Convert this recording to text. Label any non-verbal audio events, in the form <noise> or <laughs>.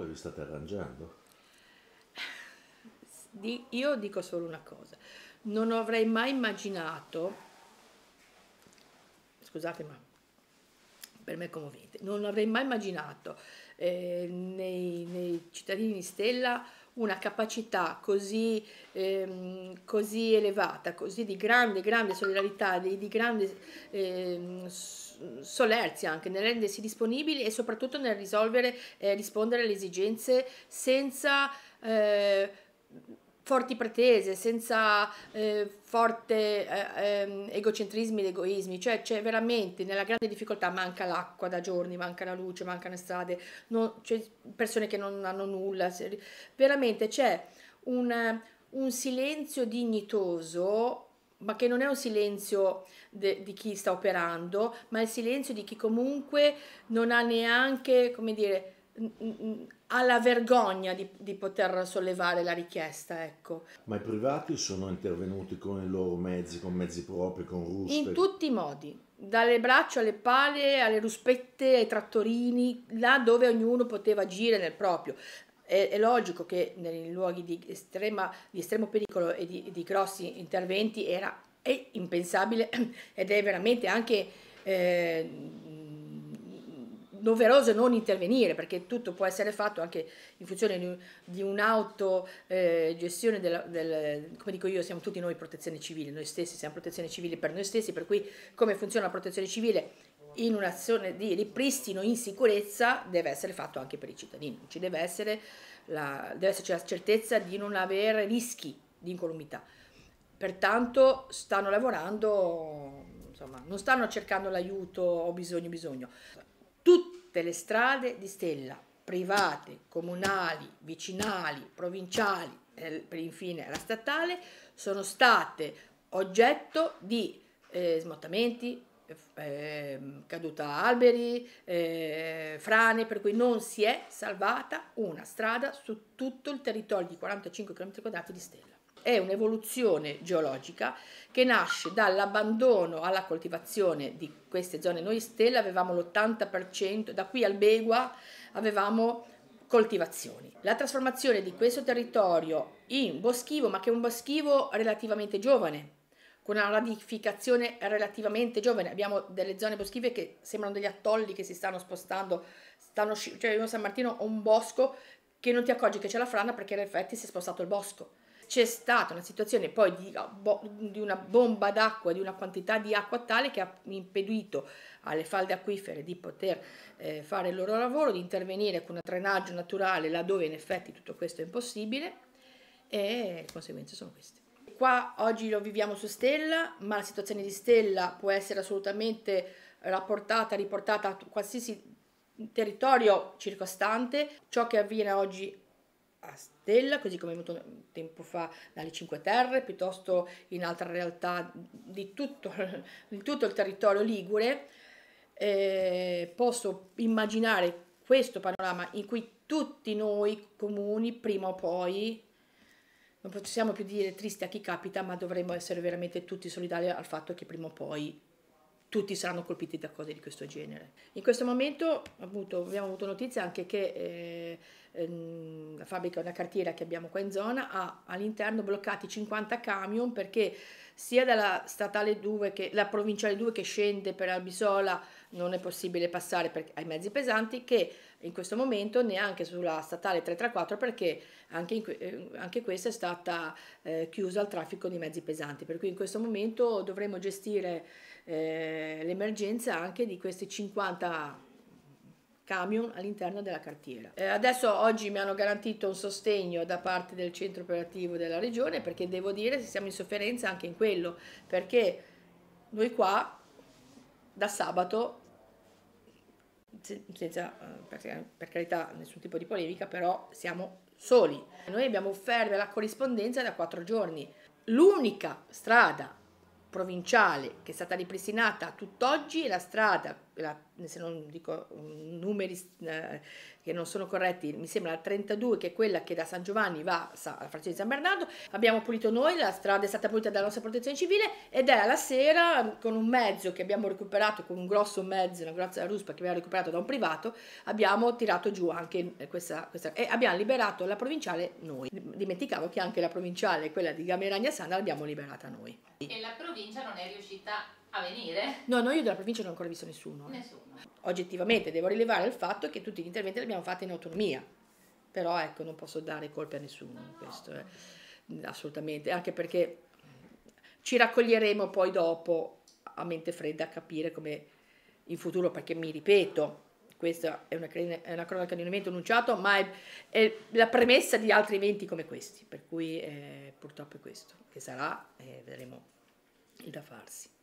dove vi state arrangiando? io dico solo una cosa, non avrei mai immaginato, scusate ma per me è commovente, non avrei mai immaginato eh, nei, nei, cittadini di Stella una capacità così, ehm, così elevata, così di grande, grande solidarietà, di, di grande... Ehm, solerzia anche nel rendersi disponibili e soprattutto nel risolvere e eh, rispondere alle esigenze senza eh, forti pretese, senza eh, forti eh, ehm, egocentrismi ed egoismi, cioè c'è veramente nella grande difficoltà manca l'acqua da giorni, manca la luce, mancano le strade, c'è persone che non hanno nulla, veramente c'è un, un silenzio dignitoso ma che non è un silenzio de, di chi sta operando, ma è il silenzio di chi comunque non ha neanche, come dire, ha la vergogna di, di, poter sollevare la richiesta, ecco. Ma i privati sono intervenuti con i loro mezzi, con mezzi propri, con ruspe? In tutti i modi, dalle braccia alle pale, alle ruspette, ai trattorini, là dove ognuno poteva agire nel proprio. È, è logico che nei luoghi di, estrema, di estremo pericolo e di, di grossi interventi era, è impensabile <clears throat> ed è veramente anche eh, doveroso non intervenire perché tutto può essere fatto anche in funzione di, un'autogestione eh, del, del, come dico io siamo tutti noi protezione civile noi stessi siamo protezione civile per noi stessi per cui come funziona la protezione civile in un'azione di ripristino in sicurezza deve essere fatto anche per i cittadini, ci deve, essere la, deve esserci la certezza di non avere rischi di incolumità. Pertanto stanno lavorando, insomma, non stanno cercando l'aiuto, ho bisogno, bisogno. Tutte le strade di Stella, private, comunali, vicinali, provinciali, e eh, infine la statale, sono state oggetto di eh, smottamenti, Ehm, caduta alberi, eh, frane, per cui non si è salvata una strada su tutto il territorio di 45 km quadrati di stella. È un'evoluzione geologica che nasce dall'abbandono alla coltivazione di queste zone. Noi stella avevamo l'80%, da qui al Begua avevamo coltivazioni. La trasformazione di questo territorio in boschivo, ma che è un boschivo relativamente giovane, con una radificazione relativamente giovane, abbiamo delle zone boschive che sembrano degli attolli che si stanno spostando, stanno, cioè in San Martino ho un bosco che non ti accorgi che c'è la frana perché in effetti si è spostato il bosco. C'è stata una situazione poi di, ah, di una bomba d'acqua, di una quantità di acqua tale che ha impedito alle falde acquifere di poter eh, fare il loro lavoro, di intervenire con un drenaggio naturale laddove in effetti tutto questo è impossibile e le conseguenze sono queste qua oggi lo viviamo su Stella, ma la situazione di Stella può essere assolutamente rapportata, riportata a qualsiasi territorio circostante. Ciò che avviene oggi a Stella, così come è venuto tempo fa dalle Cinque Terre, piuttosto in altre realtà di tutto, <laughs> di tutto il territorio ligure, eh, posso immaginare questo panorama in cui tutti noi comuni prima o poi non possiamo più dire tristi a chi capita, ma dovremmo essere veramente tutti solidali al fatto che prima o poi tutti saranno colpiti da cose di questo genere. In questo momento appunto, abbiamo avuto notizia anche che eh, ehm, la fabbrica, una cartiera che abbiamo qua in zona, ha all'interno bloccati 50 camion perché sia dalla statale 2 che la provinciale 2 che scende per Albisola non è possibile passare per, ai mezzi pesanti che in questo momento neanche sulla statale 334 perché anche, in, eh, anche questa è stata eh, chiusa al traffico di mezzi pesanti per cui in questo momento dovremo gestire eh, l'emergenza anche di questi 50 camion all'interno della cartiera. Eh, adesso oggi mi hanno garantito un sostegno da parte del centro operativo della regione perché devo dire che siamo in sofferenza anche in quello perché noi qua da sabato senza eh, per carità nessun tipo di polemica però siamo soli noi abbiamo offerto la corrispondenza da quattro giorni l'unica strada provinciale che è stata ripristinata tutt'oggi è la strada la, se non dico mm, numeri eh, che non sono corretti, mi sembra la 32 che è quella che da San Giovanni va alla frazione di San Bernardo, abbiamo pulito noi, la strada è stata pulita dalla nostra protezione civile ed è alla sera mm, con un mezzo che abbiamo recuperato, con un grosso mezzo, una grossa ruspa che abbiamo recuperato da un privato, abbiamo tirato giù anche eh, questa, questa e abbiamo liberato la provinciale noi. Dimenticavo che anche la provinciale, quella di Gameragna Sana, l'abbiamo liberata noi. E la provincia non è riuscita a venire. No, no, io della provincia non ho ancora visto nessuno. Eh. Nessuno. Oggettivamente devo rilevare il fatto che tutti gli interventi li abbiamo fatti in autonomia, però ecco, non posso dare colpe a nessuno no, questo, eh. assolutamente, anche perché ci raccoglieremo poi dopo a mente fredda a capire come in futuro, perché mi ripeto, questa è una, è una cronaca di un evento annunciato, ma è, è, la premessa di altri eventi come questi, per cui eh, purtroppo è questo che sarà, eh, vedremo il da farsi.